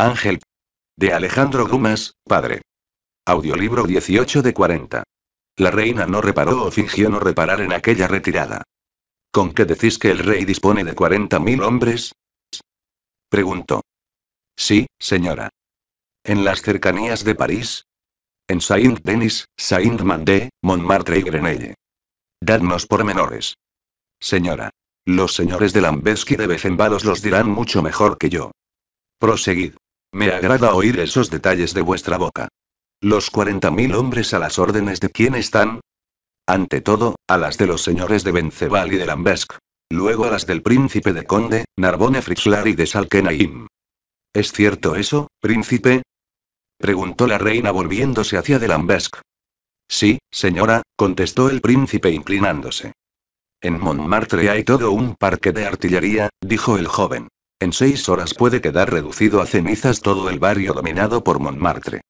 Ángel. De Alejandro Dumas, padre. Audiolibro 18 de 40. La reina no reparó o fingió no reparar en aquella retirada. ¿Con qué decís que el rey dispone de 40.000 hombres? Preguntó. Sí, señora. En las cercanías de París. En Saint-Denis, Saint-Mandé, Montmartre y Grenelle. Dadnos pormenores. Señora. Los señores de y de Bezembalos los dirán mucho mejor que yo. Proseguid. Me agrada oír esos detalles de vuestra boca. Los 40.000 hombres a las órdenes de quién están? Ante todo, a las de los señores de Benceval y de Lambesc. Luego a las del príncipe de Conde, Narbonne, Fritzlar y de Salkenaim. ¿Es cierto eso, príncipe? preguntó la reina volviéndose hacia de Lambesc. Sí, señora, contestó el príncipe inclinándose. En Montmartre hay todo un parque de artillería, dijo el joven. En seis horas puede quedar reducido a cenizas todo el barrio dominado por Montmartre.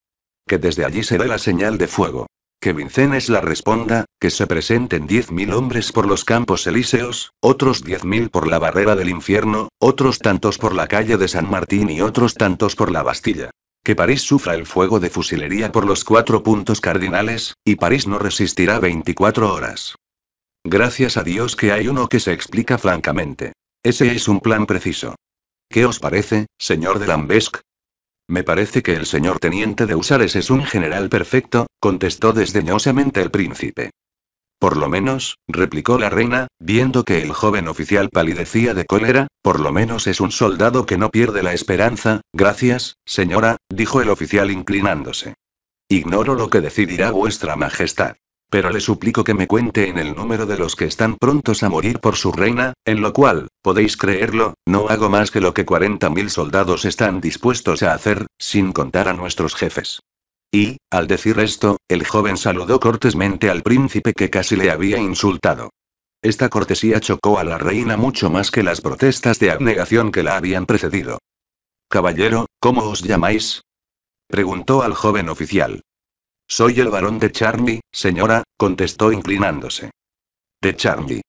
Que desde allí se dé la señal de fuego. Que Vincennes la responda, que se presenten 10.000 hombres por los campos elíseos, otros 10.000 por la barrera del infierno, otros tantos por la calle de San Martín y otros tantos por la Bastilla. Que París sufra el fuego de fusilería por los cuatro puntos cardinales, y París no resistirá 24 horas. Gracias a Dios que hay uno que se explica francamente. Ese es un plan preciso. ¿Qué os parece, señor de Lambesc? Me parece que el señor teniente de Usares es un general perfecto, contestó desdeñosamente el príncipe. Por lo menos, replicó la reina, viendo que el joven oficial palidecía de cólera, por lo menos es un soldado que no pierde la esperanza, gracias, señora, dijo el oficial inclinándose. Ignoro lo que decidirá vuestra majestad. Pero le suplico que me cuente en el número de los que están prontos a morir por su reina, en lo cual, podéis creerlo, no hago más que lo que 40.000 soldados están dispuestos a hacer, sin contar a nuestros jefes. Y, al decir esto, el joven saludó cortesmente al príncipe que casi le había insultado. Esta cortesía chocó a la reina mucho más que las protestas de abnegación que la habían precedido. Caballero, ¿cómo os llamáis? preguntó al joven oficial. Soy el varón de Charmy, señora, contestó inclinándose. De Charmy.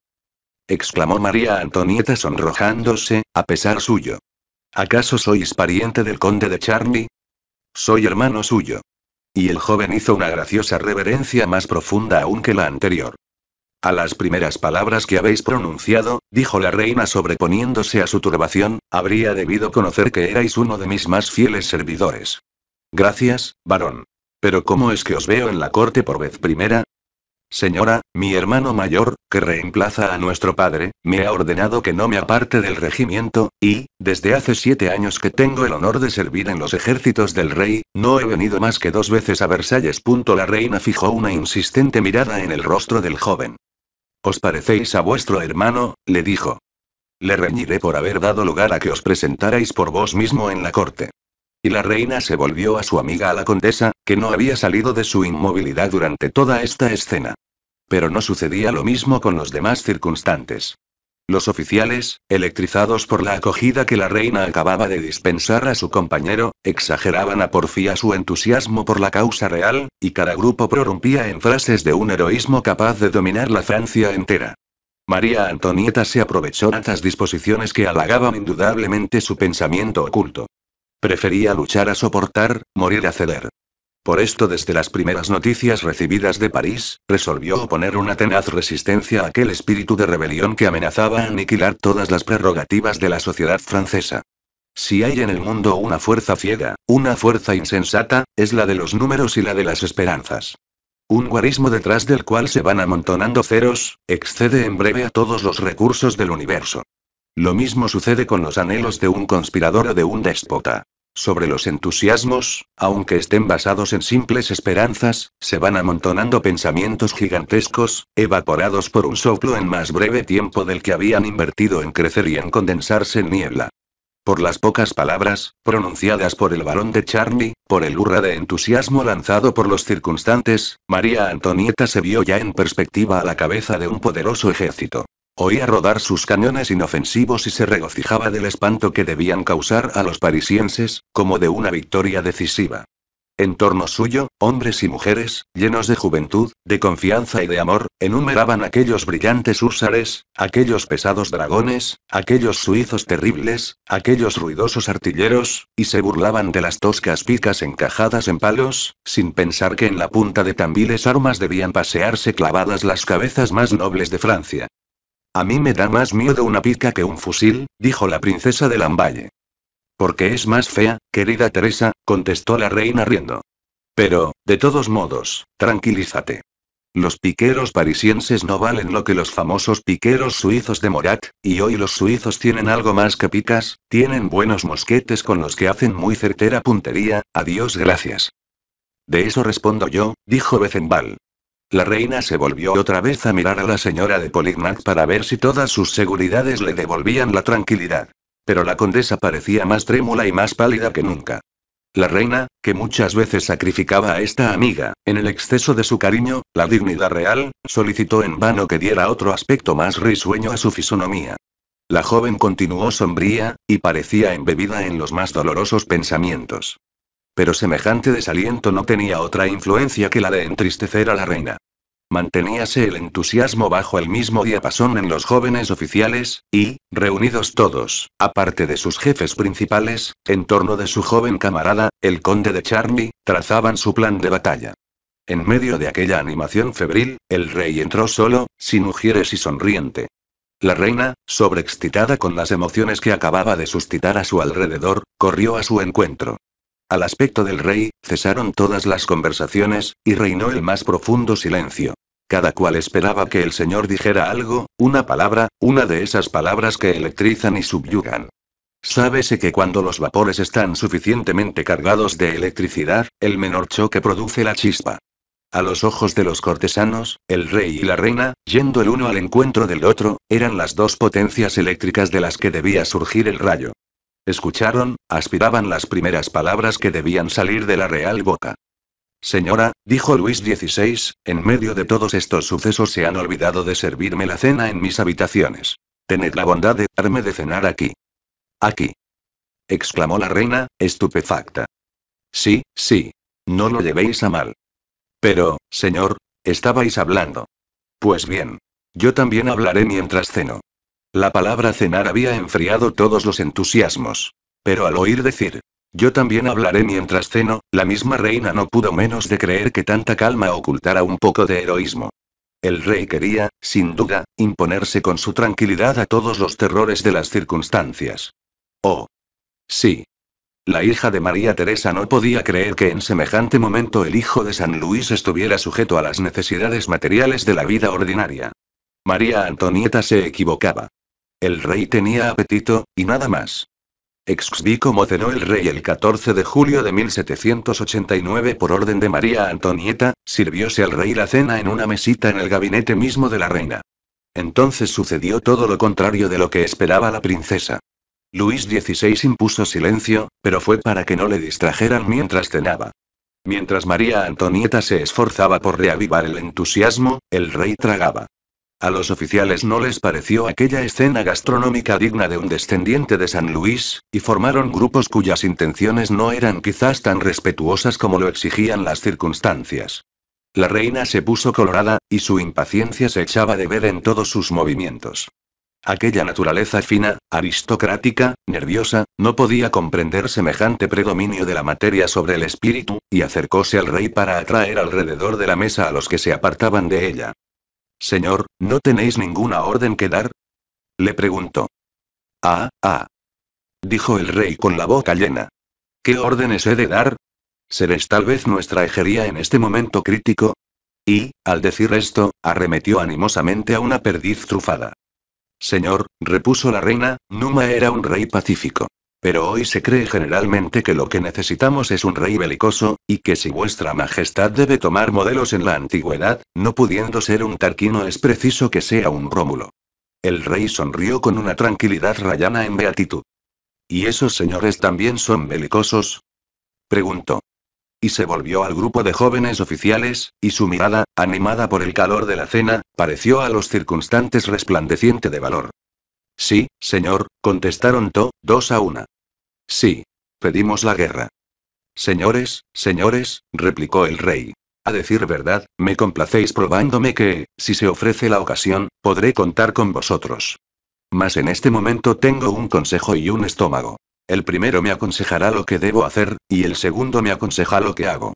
exclamó María Antonieta sonrojándose, a pesar suyo. ¿Acaso sois pariente del conde de Charmy? Soy hermano suyo. Y el joven hizo una graciosa reverencia más profunda aún que la anterior. A las primeras palabras que habéis pronunciado, dijo la reina sobreponiéndose a su turbación, habría debido conocer que erais uno de mis más fieles servidores. Gracias, varón. Pero ¿cómo es que os veo en la corte por vez primera? Señora, mi hermano mayor, que reemplaza a nuestro padre, me ha ordenado que no me aparte del regimiento, y, desde hace siete años que tengo el honor de servir en los ejércitos del rey, no he venido más que dos veces a Versalles. La reina fijó una insistente mirada en el rostro del joven. Os parecéis a vuestro hermano, le dijo. Le reñiré por haber dado lugar a que os presentarais por vos mismo en la corte. Y la reina se volvió a su amiga a la condesa, que no había salido de su inmovilidad durante toda esta escena. Pero no sucedía lo mismo con los demás circunstantes. Los oficiales, electrizados por la acogida que la reina acababa de dispensar a su compañero, exageraban a porfía su entusiasmo por la causa real, y cada grupo prorrumpía en frases de un heroísmo capaz de dominar la Francia entera. María Antonieta se aprovechó de estas disposiciones que halagaban indudablemente su pensamiento oculto. Prefería luchar a soportar, morir a ceder. Por esto desde las primeras noticias recibidas de París, resolvió oponer una tenaz resistencia a aquel espíritu de rebelión que amenazaba aniquilar todas las prerrogativas de la sociedad francesa. Si hay en el mundo una fuerza ciega, una fuerza insensata, es la de los números y la de las esperanzas. Un guarismo detrás del cual se van amontonando ceros, excede en breve a todos los recursos del universo. Lo mismo sucede con los anhelos de un conspirador o de un déspota. Sobre los entusiasmos, aunque estén basados en simples esperanzas, se van amontonando pensamientos gigantescos, evaporados por un soplo en más breve tiempo del que habían invertido en crecer y en condensarse en niebla. Por las pocas palabras, pronunciadas por el varón de Charlie, por el hurra de entusiasmo lanzado por los circunstantes, María Antonieta se vio ya en perspectiva a la cabeza de un poderoso ejército. Oía rodar sus cañones inofensivos y se regocijaba del espanto que debían causar a los parisienses, como de una victoria decisiva. En torno suyo, hombres y mujeres, llenos de juventud, de confianza y de amor, enumeraban aquellos brillantes húsares, aquellos pesados dragones, aquellos suizos terribles, aquellos ruidosos artilleros, y se burlaban de las toscas picas encajadas en palos, sin pensar que en la punta de tan viles armas debían pasearse clavadas las cabezas más nobles de Francia. A mí me da más miedo una pica que un fusil, dijo la princesa de Lamballe. Porque es más fea, querida Teresa, contestó la reina riendo. Pero, de todos modos, tranquilízate. Los piqueros parisienses no valen lo que los famosos piqueros suizos de Morat, y hoy los suizos tienen algo más que picas, tienen buenos mosquetes con los que hacen muy certera puntería, adiós gracias. De eso respondo yo, dijo Bezenval. La reina se volvió otra vez a mirar a la señora de Polignac para ver si todas sus seguridades le devolvían la tranquilidad. Pero la condesa parecía más trémula y más pálida que nunca. La reina, que muchas veces sacrificaba a esta amiga, en el exceso de su cariño, la dignidad real, solicitó en vano que diera otro aspecto más risueño a su fisonomía. La joven continuó sombría, y parecía embebida en los más dolorosos pensamientos pero semejante desaliento no tenía otra influencia que la de entristecer a la reina. Manteníase el entusiasmo bajo el mismo diapasón en los jóvenes oficiales, y, reunidos todos, aparte de sus jefes principales, en torno de su joven camarada, el conde de Charny, trazaban su plan de batalla. En medio de aquella animación febril, el rey entró solo, sin ujieres y sonriente. La reina, sobreexcitada con las emociones que acababa de suscitar a su alrededor, corrió a su encuentro. Al aspecto del rey, cesaron todas las conversaciones, y reinó el más profundo silencio. Cada cual esperaba que el señor dijera algo, una palabra, una de esas palabras que electrizan y subyugan. Sábese que cuando los vapores están suficientemente cargados de electricidad, el menor choque produce la chispa. A los ojos de los cortesanos, el rey y la reina, yendo el uno al encuentro del otro, eran las dos potencias eléctricas de las que debía surgir el rayo. Escucharon, aspiraban las primeras palabras que debían salir de la real boca. Señora, dijo Luis XVI, en medio de todos estos sucesos se han olvidado de servirme la cena en mis habitaciones. Tened la bondad de darme de cenar aquí. Aquí. exclamó la reina, estupefacta. Sí, sí. No lo llevéis a mal. Pero, señor, estabais hablando. Pues bien. Yo también hablaré mientras ceno. La palabra cenar había enfriado todos los entusiasmos. Pero al oír decir, yo también hablaré mientras ceno, la misma reina no pudo menos de creer que tanta calma ocultara un poco de heroísmo. El rey quería, sin duda, imponerse con su tranquilidad a todos los terrores de las circunstancias. Oh. Sí. La hija de María Teresa no podía creer que en semejante momento el hijo de San Luis estuviera sujeto a las necesidades materiales de la vida ordinaria. María Antonieta se equivocaba. El rey tenía apetito, y nada más. Exví como cenó el rey el 14 de julio de 1789 por orden de María Antonieta, sirvióse al rey la cena en una mesita en el gabinete mismo de la reina. Entonces sucedió todo lo contrario de lo que esperaba la princesa. Luis XVI impuso silencio, pero fue para que no le distrajeran mientras cenaba. Mientras María Antonieta se esforzaba por reavivar el entusiasmo, el rey tragaba. A los oficiales no les pareció aquella escena gastronómica digna de un descendiente de San Luis, y formaron grupos cuyas intenciones no eran quizás tan respetuosas como lo exigían las circunstancias. La reina se puso colorada, y su impaciencia se echaba de ver en todos sus movimientos. Aquella naturaleza fina, aristocrática, nerviosa, no podía comprender semejante predominio de la materia sobre el espíritu, y acercóse al rey para atraer alrededor de la mesa a los que se apartaban de ella. Señor, ¿no tenéis ninguna orden que dar? Le preguntó. Ah, ah. Dijo el rey con la boca llena. ¿Qué órdenes he de dar? ¿Seréis tal vez nuestra ejería en este momento crítico? Y, al decir esto, arremetió animosamente a una perdiz trufada. Señor, repuso la reina, Numa era un rey pacífico. Pero hoy se cree generalmente que lo que necesitamos es un rey belicoso, y que si vuestra majestad debe tomar modelos en la antigüedad, no pudiendo ser un tarquino es preciso que sea un Rómulo. El rey sonrió con una tranquilidad rayana en beatitud. ¿Y esos señores también son belicosos? preguntó. Y se volvió al grupo de jóvenes oficiales, y su mirada, animada por el calor de la cena, pareció a los circunstantes resplandeciente de valor. Sí, señor, contestaron to, dos a una. Sí. Pedimos la guerra. Señores, señores, replicó el rey. A decir verdad, me complacéis probándome que, si se ofrece la ocasión, podré contar con vosotros. Mas en este momento tengo un consejo y un estómago. El primero me aconsejará lo que debo hacer, y el segundo me aconseja lo que hago.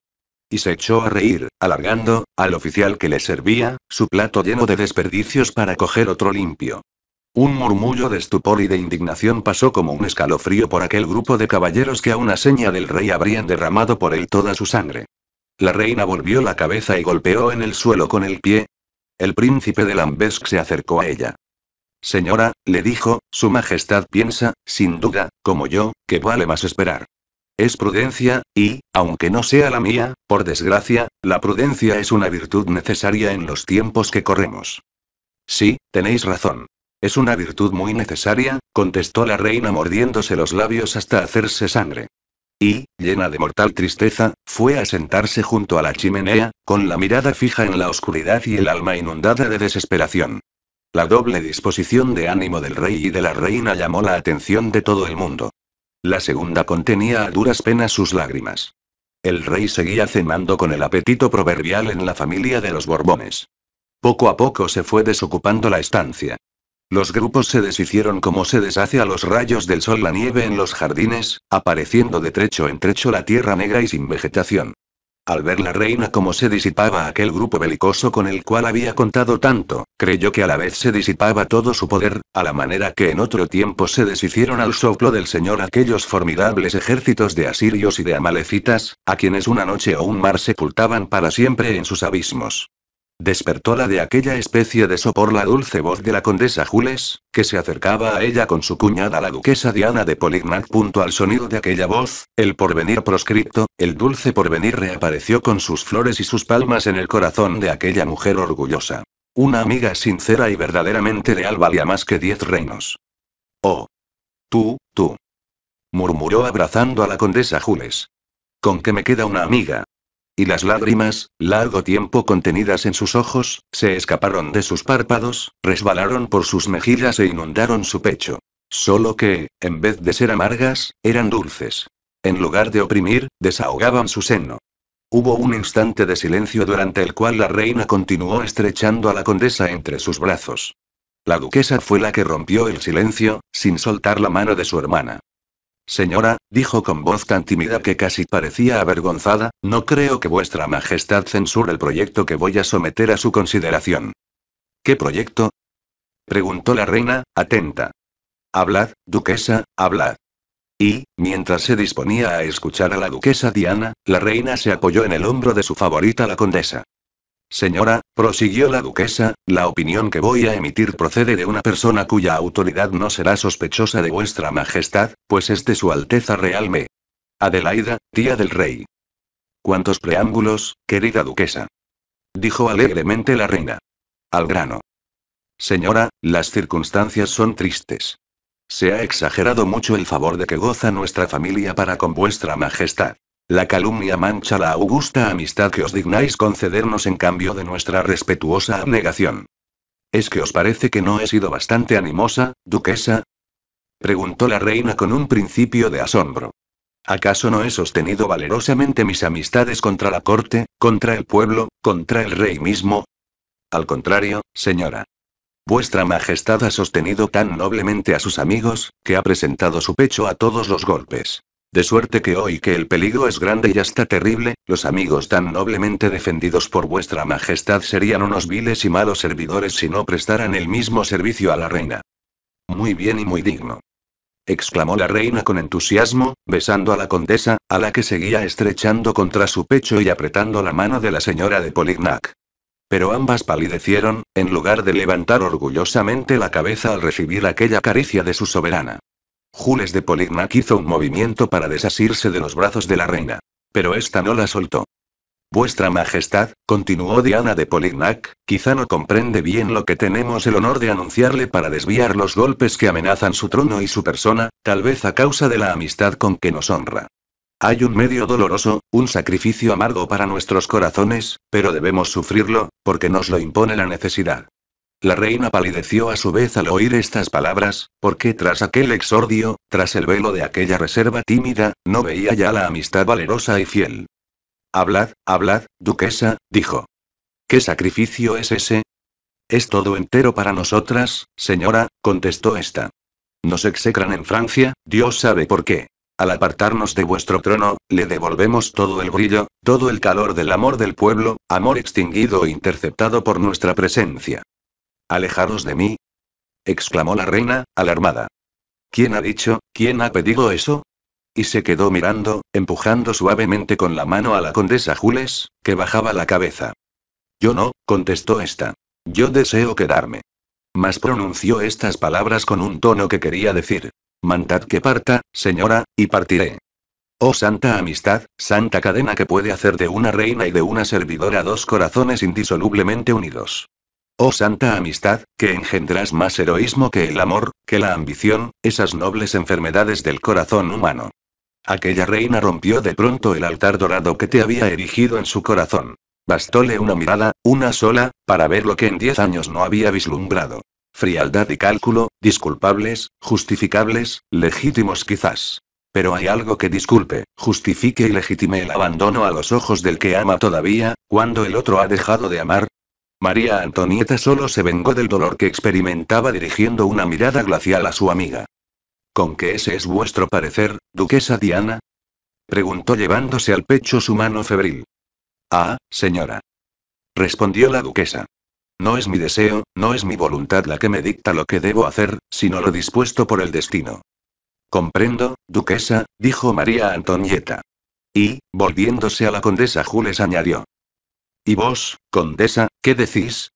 Y se echó a reír, alargando, al oficial que le servía, su plato lleno de desperdicios para coger otro limpio. Un murmullo de estupor y de indignación pasó como un escalofrío por aquel grupo de caballeros que a una seña del rey habrían derramado por él toda su sangre. La reina volvió la cabeza y golpeó en el suelo con el pie. El príncipe de Lambesc se acercó a ella. Señora, le dijo, Su Majestad piensa, sin duda, como yo, que vale más esperar. Es prudencia, y, aunque no sea la mía, por desgracia, la prudencia es una virtud necesaria en los tiempos que corremos. Sí, tenéis razón, es una virtud muy necesaria, contestó la reina mordiéndose los labios hasta hacerse sangre. Y, llena de mortal tristeza, fue a sentarse junto a la chimenea, con la mirada fija en la oscuridad y el alma inundada de desesperación. La doble disposición de ánimo del rey y de la reina llamó la atención de todo el mundo. La segunda contenía a duras penas sus lágrimas. El rey seguía cenando con el apetito proverbial en la familia de los Borbones. Poco a poco se fue desocupando la estancia. Los grupos se deshicieron como se deshace a los rayos del sol la nieve en los jardines, apareciendo de trecho en trecho la tierra negra y sin vegetación. Al ver la reina cómo se disipaba aquel grupo belicoso con el cual había contado tanto, creyó que a la vez se disipaba todo su poder, a la manera que en otro tiempo se deshicieron al soplo del Señor aquellos formidables ejércitos de asirios y de amalecitas, a quienes una noche o un mar sepultaban para siempre en sus abismos despertó la de aquella especie de sopor la dulce voz de la condesa Jules, que se acercaba a ella con su cuñada la duquesa Diana de Polignac. Al sonido de aquella voz, el porvenir proscripto, el dulce porvenir reapareció con sus flores y sus palmas en el corazón de aquella mujer orgullosa. Una amiga sincera y verdaderamente leal valía más que diez reinos. Oh. Tú, tú. Murmuró abrazando a la condesa Jules. Con que me queda una amiga, y las lágrimas, largo tiempo contenidas en sus ojos, se escaparon de sus párpados, resbalaron por sus mejillas e inundaron su pecho. Solo que, en vez de ser amargas, eran dulces. En lugar de oprimir, desahogaban su seno. Hubo un instante de silencio durante el cual la reina continuó estrechando a la condesa entre sus brazos. La duquesa fue la que rompió el silencio, sin soltar la mano de su hermana. Señora, dijo con voz tan tímida que casi parecía avergonzada, no creo que vuestra majestad censure el proyecto que voy a someter a su consideración. ¿Qué proyecto? preguntó la reina, atenta. Hablad, duquesa, hablad. Y, mientras se disponía a escuchar a la duquesa Diana, la reina se apoyó en el hombro de su favorita la condesa. Señora, prosiguió la duquesa, la opinión que voy a emitir procede de una persona cuya autoridad no será sospechosa de vuestra majestad, pues es de su Alteza Real me. Adelaida, tía del rey. ¿Cuántos preámbulos, querida duquesa? Dijo alegremente la reina. Al grano. Señora, las circunstancias son tristes. Se ha exagerado mucho el favor de que goza nuestra familia para con vuestra majestad. La calumnia mancha la augusta amistad que os dignáis concedernos en cambio de nuestra respetuosa abnegación. ¿Es que os parece que no he sido bastante animosa, duquesa? preguntó la reina con un principio de asombro. ¿Acaso no he sostenido valerosamente mis amistades contra la corte, contra el pueblo, contra el rey mismo? Al contrario, señora. Vuestra Majestad ha sostenido tan noblemente a sus amigos, que ha presentado su pecho a todos los golpes. De suerte que hoy que el peligro es grande y hasta terrible, los amigos tan noblemente defendidos por vuestra majestad serían unos viles y malos servidores si no prestaran el mismo servicio a la reina. Muy bien y muy digno. exclamó la reina con entusiasmo, besando a la condesa, a la que seguía estrechando contra su pecho y apretando la mano de la señora de Polignac. Pero ambas palidecieron, en lugar de levantar orgullosamente la cabeza al recibir aquella caricia de su soberana. Jules de Polignac hizo un movimiento para desasirse de los brazos de la reina. Pero esta no la soltó. Vuestra Majestad, continuó Diana de Polignac, quizá no comprende bien lo que tenemos el honor de anunciarle para desviar los golpes que amenazan su trono y su persona, tal vez a causa de la amistad con que nos honra. Hay un medio doloroso, un sacrificio amargo para nuestros corazones, pero debemos sufrirlo, porque nos lo impone la necesidad. La reina palideció a su vez al oír estas palabras, porque tras aquel exordio, tras el velo de aquella reserva tímida, no veía ya la amistad valerosa y fiel. Hablad, hablad, duquesa, dijo. ¿Qué sacrificio es ese? Es todo entero para nosotras, señora, contestó esta. Nos execran en Francia, Dios sabe por qué. Al apartarnos de vuestro trono, le devolvemos todo el brillo, todo el calor del amor del pueblo, amor extinguido e interceptado por nuestra presencia. Alejaros de mí. exclamó la reina, alarmada. ¿Quién ha dicho, quién ha pedido eso? Y se quedó mirando, empujando suavemente con la mano a la condesa Jules, que bajaba la cabeza. Yo no, contestó esta. Yo deseo quedarme. Mas pronunció estas palabras con un tono que quería decir. Mantad que parta, señora, y partiré. Oh santa amistad, santa cadena que puede hacer de una reina y de una servidora dos corazones indisolublemente unidos. Oh santa amistad, que engendras más heroísmo que el amor, que la ambición, esas nobles enfermedades del corazón humano. Aquella reina rompió de pronto el altar dorado que te había erigido en su corazón. Bastóle una mirada, una sola, para ver lo que en diez años no había vislumbrado. Frialdad y cálculo, disculpables, justificables, legítimos quizás. Pero hay algo que disculpe, justifique y legitime el abandono a los ojos del que ama todavía, cuando el otro ha dejado de amar, María Antonieta solo se vengó del dolor que experimentaba dirigiendo una mirada glacial a su amiga. ¿Con qué ese es vuestro parecer, duquesa Diana? preguntó llevándose al pecho su mano febril. Ah, señora. respondió la duquesa. No es mi deseo, no es mi voluntad la que me dicta lo que debo hacer, sino lo dispuesto por el destino. Comprendo, duquesa, dijo María Antonieta. Y, volviéndose a la condesa Jules, añadió. Y vos, condesa, ¿Qué decís?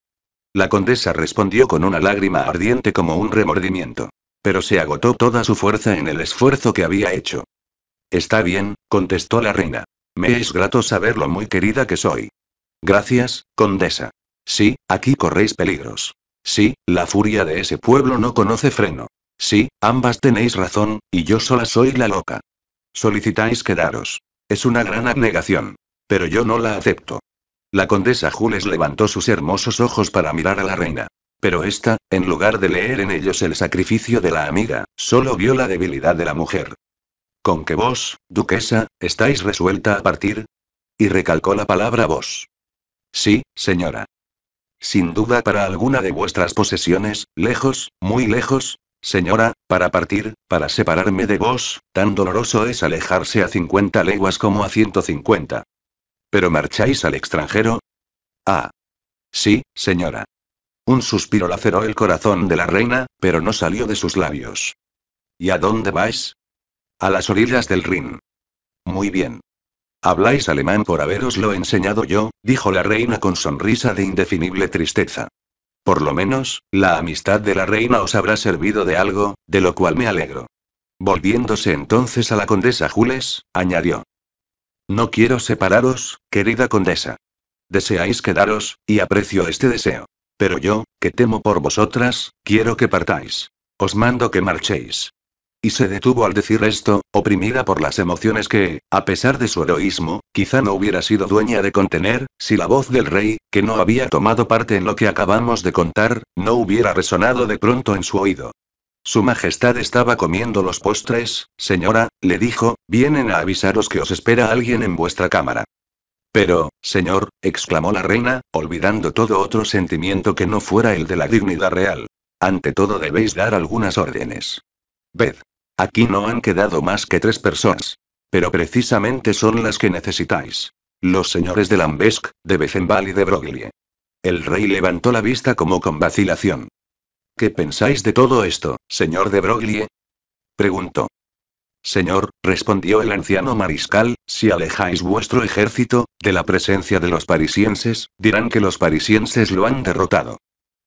La condesa respondió con una lágrima ardiente como un remordimiento. Pero se agotó toda su fuerza en el esfuerzo que había hecho. Está bien, contestó la reina. Me es grato saber lo muy querida que soy. Gracias, condesa. Sí, aquí corréis peligros. Sí, la furia de ese pueblo no conoce freno. Sí, ambas tenéis razón, y yo sola soy la loca. Solicitáis quedaros. Es una gran abnegación. Pero yo no la acepto. La condesa Jules levantó sus hermosos ojos para mirar a la reina. Pero esta, en lugar de leer en ellos el sacrificio de la amiga, solo vio la debilidad de la mujer. Con qué vos, duquesa, estáis resuelta a partir. Y recalcó la palabra vos. Sí, señora. Sin duda para alguna de vuestras posesiones, lejos, muy lejos, Señora, para partir, para separarme de vos, tan doloroso es alejarse a 50 leguas como a 150. ¿Pero marcháis al extranjero? Ah. Sí, señora. Un suspiro laceró el corazón de la reina, pero no salió de sus labios. ¿Y a dónde vais? A las orillas del Rin. Muy bien. Habláis alemán por haberoslo enseñado yo, dijo la reina con sonrisa de indefinible tristeza. Por lo menos, la amistad de la reina os habrá servido de algo, de lo cual me alegro. Volviéndose entonces a la condesa Jules, añadió. No quiero separaros, querida condesa. Deseáis quedaros, y aprecio este deseo. Pero yo, que temo por vosotras, quiero que partáis. Os mando que marchéis. Y se detuvo al decir esto, oprimida por las emociones que, a pesar de su heroísmo, quizá no hubiera sido dueña de contener, si la voz del rey, que no había tomado parte en lo que acabamos de contar, no hubiera resonado de pronto en su oído. Su Majestad estaba comiendo los postres, señora, le dijo, vienen a avisaros que os espera alguien en vuestra cámara. Pero, señor, exclamó la reina, olvidando todo otro sentimiento que no fuera el de la dignidad real. Ante todo debéis dar algunas órdenes. Ved. Aquí no han quedado más que tres personas. Pero precisamente son las que necesitáis. Los señores de Lambesc, de Bezenval y de Broglie. El rey levantó la vista como con vacilación. ¿Qué pensáis de todo esto, señor de Broglie? preguntó. Señor, respondió el anciano mariscal, si alejáis vuestro ejército, de la presencia de los parisienses, dirán que los parisienses lo han derrotado.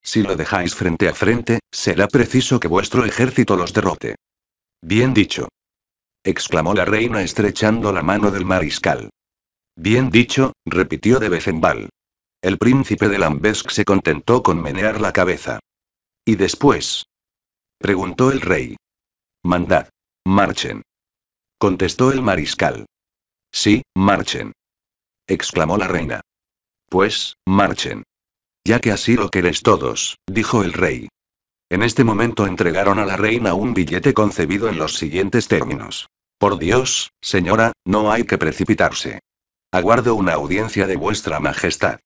Si lo dejáis frente a frente, será preciso que vuestro ejército los derrote. Bien dicho. exclamó la reina estrechando la mano del mariscal. Bien dicho, repitió de Bezenval. El príncipe de Lambesc se contentó con menear la cabeza. ¿Y después? preguntó el rey. Mandad. Marchen. contestó el mariscal. Sí, marchen. exclamó la reina. Pues, marchen. Ya que así lo queréis todos, dijo el rey. En este momento entregaron a la reina un billete concebido en los siguientes términos. Por Dios, señora, no hay que precipitarse. Aguardo una audiencia de vuestra majestad.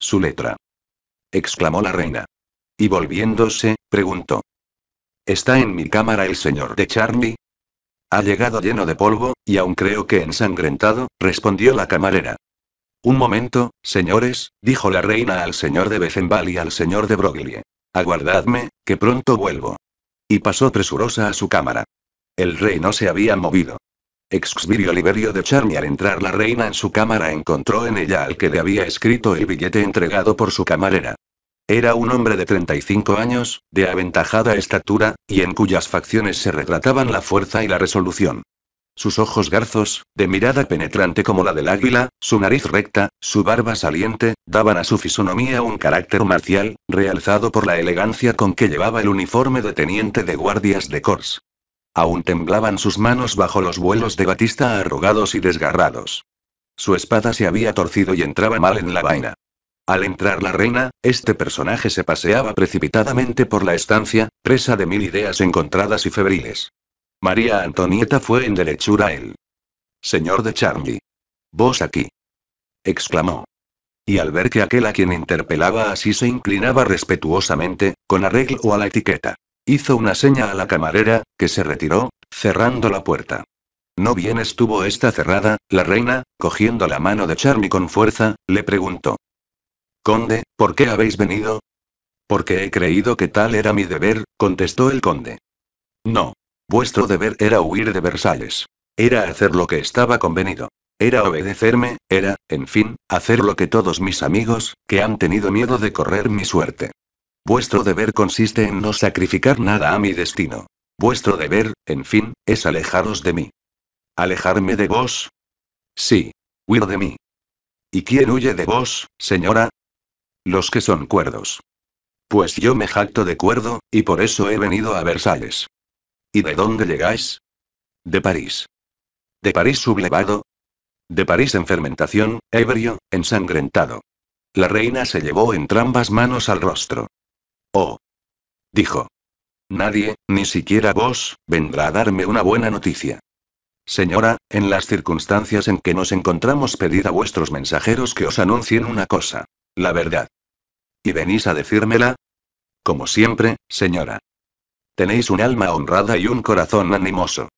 Su letra. exclamó la reina. Y volviéndose, preguntó. ¿Está en mi cámara el señor de Charny? Ha llegado lleno de polvo, y aún creo que ensangrentado, respondió la camarera. Un momento, señores, dijo la reina al señor de Bezenval y al señor de Broglie. Aguardadme, que pronto vuelvo. Y pasó presurosa a su cámara. El rey no se había movido. Exvirio Liberio de Charny al entrar la reina en su cámara encontró en ella al que le había escrito el billete entregado por su camarera. Era un hombre de 35 años, de aventajada estatura, y en cuyas facciones se retrataban la fuerza y la resolución. Sus ojos garzos, de mirada penetrante como la del águila, su nariz recta, su barba saliente, daban a su fisonomía un carácter marcial, realzado por la elegancia con que llevaba el uniforme de teniente de guardias de Cors. Aún temblaban sus manos bajo los vuelos de Batista arrugados y desgarrados. Su espada se había torcido y entraba mal en la vaina. Al entrar la reina, este personaje se paseaba precipitadamente por la estancia, presa de mil ideas encontradas y febriles. María Antonieta fue en derechura a él. Señor de Charmy. Vos aquí. exclamó. Y al ver que aquel a quien interpelaba así se inclinaba respetuosamente, con arreglo a la etiqueta, hizo una seña a la camarera, que se retiró, cerrando la puerta. No bien estuvo esta cerrada, la reina, cogiendo la mano de Charmy con fuerza, le preguntó. Conde, ¿por qué habéis venido? Porque he creído que tal era mi deber, contestó el conde. No. Vuestro deber era huir de Versalles. Era hacer lo que estaba convenido. Era obedecerme, era, en fin, hacer lo que todos mis amigos, que han tenido miedo de correr mi suerte. Vuestro deber consiste en no sacrificar nada a mi destino. Vuestro deber, en fin, es alejaros de mí. ¿Alejarme de vos? Sí. Huir de mí. ¿Y quién huye de vos, señora? Los que son cuerdos. Pues yo me jacto de cuerdo, y por eso he venido a Versalles. ¿Y de dónde llegáis? De París. De París sublevado. De París en fermentación, ebrio, ensangrentado. La reina se llevó entrambas manos al rostro. Oh. Dijo. Nadie, ni siquiera vos, vendrá a darme una buena noticia. Señora, en las circunstancias en que nos encontramos pedid a vuestros mensajeros que os anuncien una cosa. La verdad. ¿Y venís a decírmela? Como siempre, señora. Tenéis un alma honrada y un corazón animoso.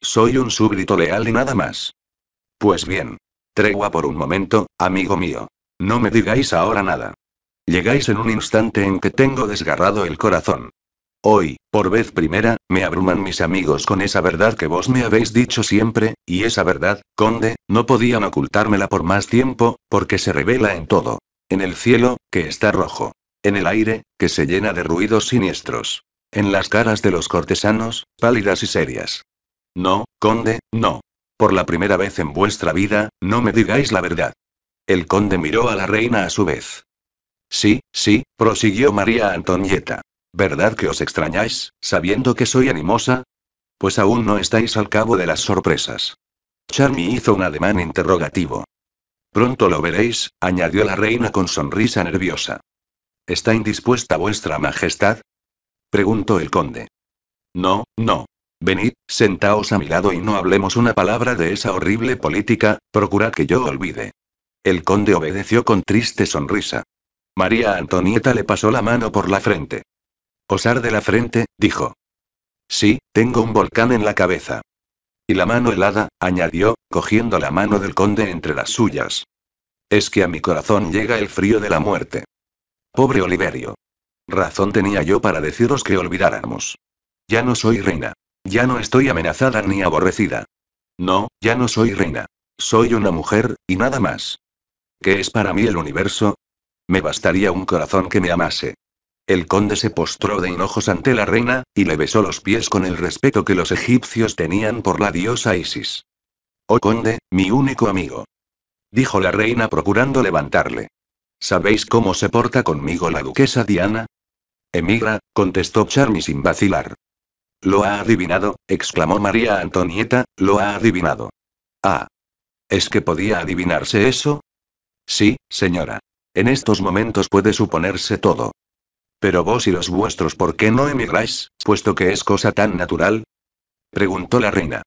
Soy un súbdito leal y nada más. Pues bien. Tregua por un momento, amigo mío. No me digáis ahora nada. Llegáis en un instante en que tengo desgarrado el corazón. Hoy, por vez primera, me abruman mis amigos con esa verdad que vos me habéis dicho siempre, y esa verdad, conde, no podían ocultármela por más tiempo, porque se revela en todo. En el cielo, que está rojo. En el aire, que se llena de ruidos siniestros. En las caras de los cortesanos, pálidas y serias. No, conde, no. Por la primera vez en vuestra vida, no me digáis la verdad. El conde miró a la reina a su vez. Sí, sí, prosiguió María Antonieta. ¿Verdad que os extrañáis, sabiendo que soy animosa? Pues aún no estáis al cabo de las sorpresas. Charmy hizo un ademán interrogativo. Pronto lo veréis, añadió la reina con sonrisa nerviosa. ¿Está indispuesta vuestra Majestad? preguntó el conde. No, no. Venid, sentaos a mi lado y no hablemos una palabra de esa horrible política, procurad que yo olvide. El conde obedeció con triste sonrisa. María Antonieta le pasó la mano por la frente. Osar de la frente, dijo. Sí, tengo un volcán en la cabeza. Y la mano helada, añadió, cogiendo la mano del conde entre las suyas. Es que a mi corazón llega el frío de la muerte. Pobre Oliverio. Razón tenía yo para deciros que olvidáramos. Ya no soy reina. Ya no estoy amenazada ni aborrecida. No, ya no soy reina. Soy una mujer, y nada más. ¿Qué es para mí el universo? Me bastaría un corazón que me amase. El conde se postró de enojos ante la reina, y le besó los pies con el respeto que los egipcios tenían por la diosa Isis. Oh conde, mi único amigo. Dijo la reina procurando levantarle. ¿Sabéis cómo se porta conmigo la duquesa Diana? Emigra, contestó Charmy sin vacilar. Lo ha adivinado, exclamó María Antonieta, lo ha adivinado. Ah. ¿Es que podía adivinarse eso? Sí, señora. En estos momentos puede suponerse todo. Pero vos y los vuestros, ¿por qué no emigráis, puesto que es cosa tan natural? preguntó la reina.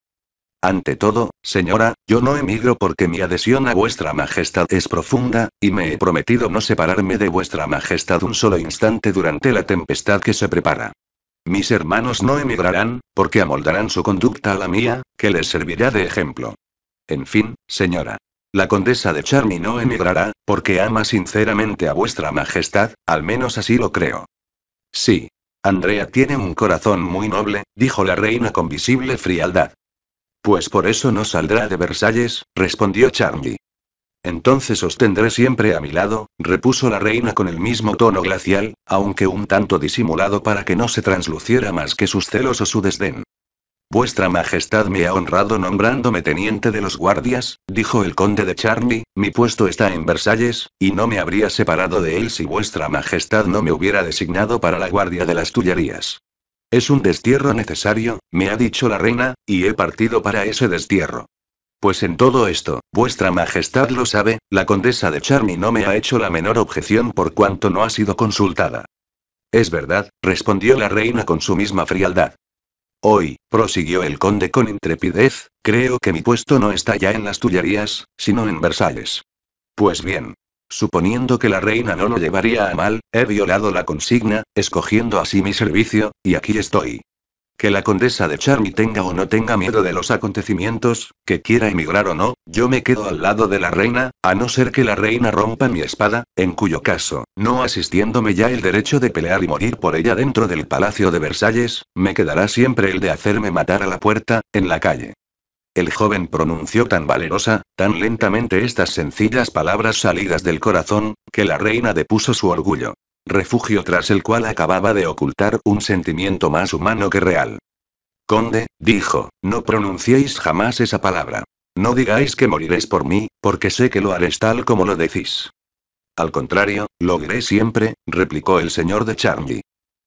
Ante todo, señora, yo no emigro porque mi adhesión a vuestra majestad es profunda, y me he prometido no separarme de vuestra majestad un solo instante durante la tempestad que se prepara. Mis hermanos no emigrarán, porque amoldarán su conducta a la mía, que les servirá de ejemplo. En fin, señora, la condesa de Charmy no emigrará, porque ama sinceramente a vuestra majestad, al menos así lo creo. Sí. Andrea tiene un corazón muy noble, dijo la reina con visible frialdad. Pues por eso no saldrá de Versalles, respondió Charmy. Entonces os tendré siempre a mi lado, repuso la reina con el mismo tono glacial, aunque un tanto disimulado para que no se transluciera más que sus celos o su desdén. Vuestra Majestad me ha honrado nombrándome teniente de los guardias, dijo el conde de Charny, mi puesto está en Versalles, y no me habría separado de él si vuestra Majestad no me hubiera designado para la guardia de las Tullerías. Es un destierro necesario, me ha dicho la reina, y he partido para ese destierro. Pues en todo esto, vuestra Majestad lo sabe, la condesa de Charny no me ha hecho la menor objeción por cuanto no ha sido consultada. Es verdad, respondió la reina con su misma frialdad. Hoy, prosiguió el conde con intrepidez, creo que mi puesto no está ya en las Tullerías, sino en Versalles. Pues bien. Suponiendo que la reina no lo llevaría a mal, he violado la consigna, escogiendo así mi servicio, y aquí estoy. Que la condesa de Charmy tenga o no tenga miedo de los acontecimientos, que quiera emigrar o no, yo me quedo al lado de la reina, a no ser que la reina rompa mi espada, en cuyo caso, no asistiéndome ya el derecho de pelear y morir por ella dentro del palacio de Versalles, me quedará siempre el de hacerme matar a la puerta, en la calle. El joven pronunció tan valerosa, tan lentamente estas sencillas palabras salidas del corazón, que la reina depuso su orgullo refugio tras el cual acababa de ocultar un sentimiento más humano que real. Conde, dijo, no pronunciéis jamás esa palabra. No digáis que moriréis por mí, porque sé que lo haréis tal como lo decís. Al contrario, lo siempre, replicó el señor de Charmy.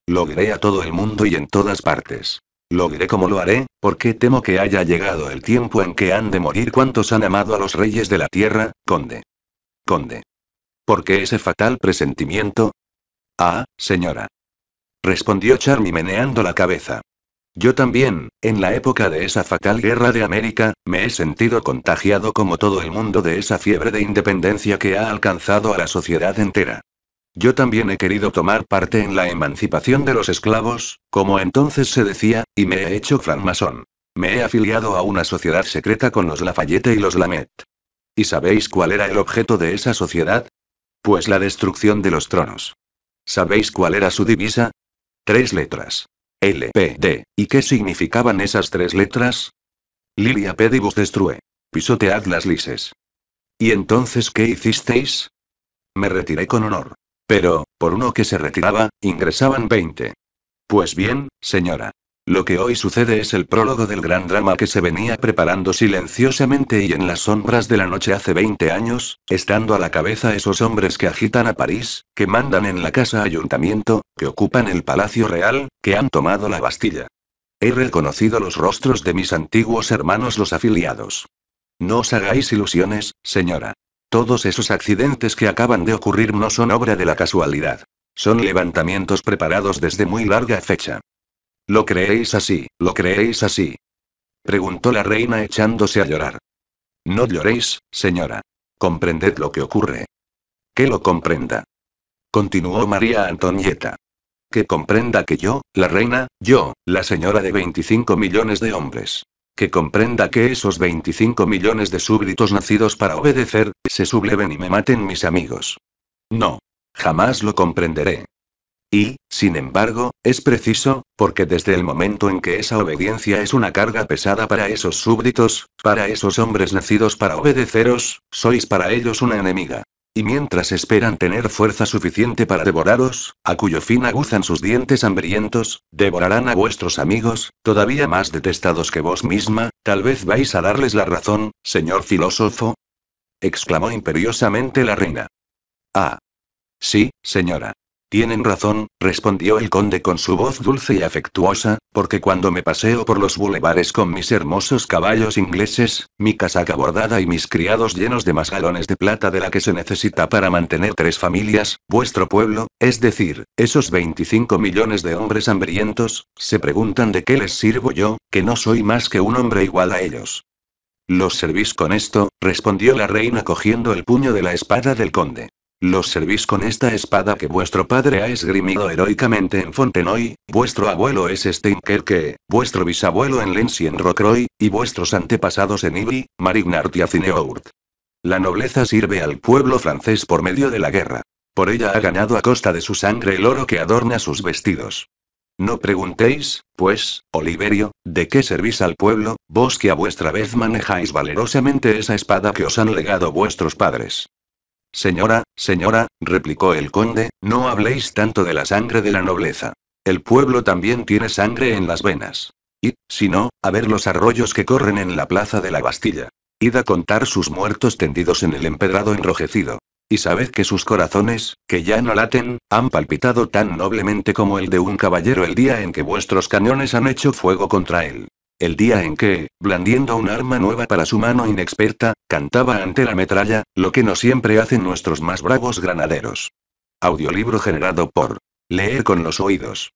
Lo a todo el mundo y en todas partes. Lo como lo haré, porque temo que haya llegado el tiempo en que han de morir cuantos han amado a los reyes de la tierra, conde. Conde. Porque ese fatal presentimiento, Ah, señora. Respondió Charmy meneando la cabeza. Yo también, en la época de esa fatal guerra de América, me he sentido contagiado como todo el mundo de esa fiebre de independencia que ha alcanzado a la sociedad entera. Yo también he querido tomar parte en la emancipación de los esclavos, como entonces se decía, y me he hecho francmasón. Me he afiliado a una sociedad secreta con los Lafayette y los Lamet. ¿Y sabéis cuál era el objeto de esa sociedad? Pues la destrucción de los tronos. ¿Sabéis cuál era su divisa? Tres letras. LPD. ¿Y qué significaban esas tres letras? Lilia pedibus destrue. Pisotead las lises. ¿Y entonces qué hicisteis? Me retiré con honor. Pero, por uno que se retiraba, ingresaban 20. Pues bien, señora, lo que hoy sucede es el prólogo del gran drama que se venía preparando silenciosamente y en las sombras de la noche hace 20 años, estando a la cabeza esos hombres que agitan a París, que mandan en la casa ayuntamiento, que ocupan el Palacio Real, que han tomado la Bastilla. He reconocido los rostros de mis antiguos hermanos los afiliados. No os hagáis ilusiones, señora. Todos esos accidentes que acaban de ocurrir no son obra de la casualidad. Son levantamientos preparados desde muy larga fecha. ¿Lo creéis así? ¿Lo creéis así? preguntó la reina echándose a llorar. No lloréis, señora. Comprended lo que ocurre. Que lo comprenda. Continuó María Antonieta. Que comprenda que yo, la reina, yo, la señora de 25 millones de hombres. Que comprenda que esos 25 millones de súbditos nacidos para obedecer, se subleven y me maten mis amigos. No. Jamás lo comprenderé. Y, sin embargo, es preciso, porque desde el momento en que esa obediencia es una carga pesada para esos súbditos, para esos hombres nacidos para obedeceros, sois para ellos una enemiga. Y mientras esperan tener fuerza suficiente para devoraros, a cuyo fin aguzan sus dientes hambrientos, devorarán a vuestros amigos, todavía más detestados que vos misma, tal vez vais a darles la razón, señor filósofo, exclamó imperiosamente la reina. Ah. Sí, señora. Tienen razón, respondió el conde con su voz dulce y afectuosa, porque cuando me paseo por los bulevares con mis hermosos caballos ingleses, mi casaca bordada y mis criados llenos de más de plata de la que se necesita para mantener tres familias, vuestro pueblo, es decir, esos 25 millones de hombres hambrientos, se preguntan de qué les sirvo yo, que no soy más que un hombre igual a ellos. Los servís con esto, respondió la reina cogiendo el puño de la espada del conde. Los servís con esta espada que vuestro padre ha esgrimido heroicamente en Fontenoy, vuestro abuelo es que vuestro bisabuelo en Lens y en Rocroy, y vuestros antepasados en Ivry, Marignart y Acineourt. La nobleza sirve al pueblo francés por medio de la guerra. Por ella ha ganado a costa de su sangre el oro que adorna sus vestidos. No preguntéis, pues, Oliverio, de qué servís al pueblo, vos que a vuestra vez manejáis valerosamente esa espada que os han legado vuestros padres. Señora, señora, replicó el conde, no habléis tanto de la sangre de la nobleza. El pueblo también tiene sangre en las venas. Y, si no, a ver los arroyos que corren en la plaza de la Bastilla. Id a contar sus muertos tendidos en el empedrado enrojecido. Y sabed que sus corazones, que ya no laten, han palpitado tan noblemente como el de un caballero el día en que vuestros cañones han hecho fuego contra él. El día en que, blandiendo un arma nueva para su mano inexperta, cantaba ante la metralla, lo que no siempre hacen nuestros más bravos granaderos. Audiolibro generado por Leer con los oídos.